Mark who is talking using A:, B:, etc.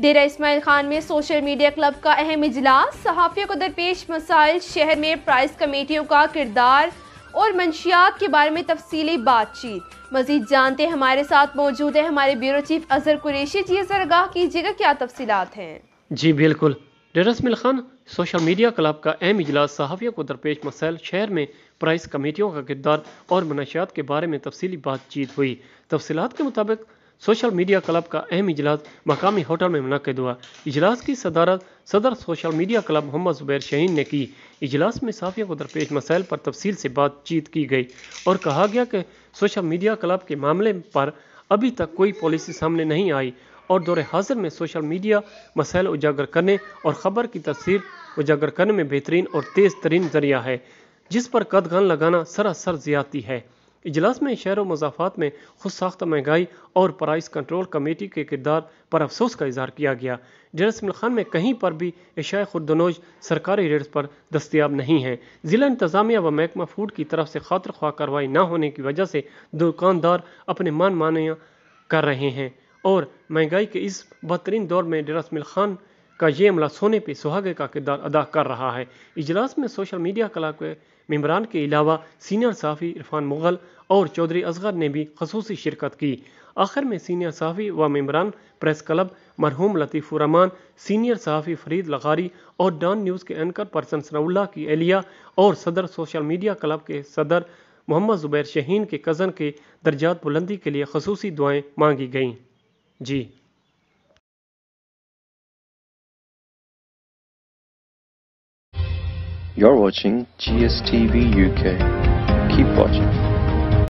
A: डेरा इसमाइल खान में social media club का अहम इजलास सहाफ़ियों को दरपेश मसाइल शहर में प्राइस कमेटियों का किरदार और मंशियात के बारे में तफसी बातचीत मजीद जानते हमारे साथ मौजूद है हमारे ब्यूरो चीफ अजहर कुरेशी जी अजहर आगाह कीजिएगा क्या तफसीत हैं
B: जी बिल्कुल Dera Ismail Khan social media club का अहम इजलास सहाफ़ियों को दरपेश मसाइल शहर में प्राइस कमेटियों का किरदार और मनशियात के बारे में तफसी बातचीत हुई तफसीत के मुताबिक सोशल मीडिया क्लब का अहम इजलास मकामी होटल में मुनद हुआ इजलास की सदारत सदर social media club Mohammad Zubair Shaheen ने की इजलास में साफिया को दरपेश मसाइल पर तफसील से बातचीत की गई और कहा गया कि सोशल मीडिया क्लब के मामले पर अभी तक कोई पॉलिसी सामने नहीं आई और दौरे हाजिर में सोशल मीडिया मसाइल उजागर करने और ख़बर की तस्वीर उजागर करने में बेहतरीन और तेज़ तरीन जरिया है जिस पर कदगन लगाना सरासर ज्यादती है इजलास में शहर व मजाफात में खुद साख्त महंगाई और प्राइस कंट्रोल कमेटी के किरदार पर अफसोस का इजहार किया गया जनरल खान में कहीं पर भी एशाय खुर्दनोज सरकारी रेट्स पर दस्तियाब नहीं है ज़िला इंतजामिया व महकमा फूड की तरफ से खातर ख्वा कार्रवाई न होने की वजह से दुकानदार अपने मान मानिया कर रहे हैं और महंगाई के इस बदतरीन दौर में डेरसमिल खान का ये अमला सोने पे सुहागे का किरदार अदा कर रहा है इजलास में सोशल मीडिया कला के मम्बरान के अलावा सीनियर साफ़ी इरफान मुग़ल और चौधरी असगर ने भी खसूस शिरकत की आखिर में सीनियर साफ़ी व मम्बरान प्रेस क्लब मरहूम लतीफ़ुररमान सीनियर सहाफ़ी फरीद लगारी और डॉन न्यूज़ के एंकर पर्सन सनाउल्ला की एलिया और सदर सोशल मीडिया क्लब के सदर मोहम्मद ज़ुबैर शहीन के कज़न के दर्जात बुलंदी के लिए खसूसी दुआएँ मांगी गईं जी
C: You're watching GSTV UK. Keep watching.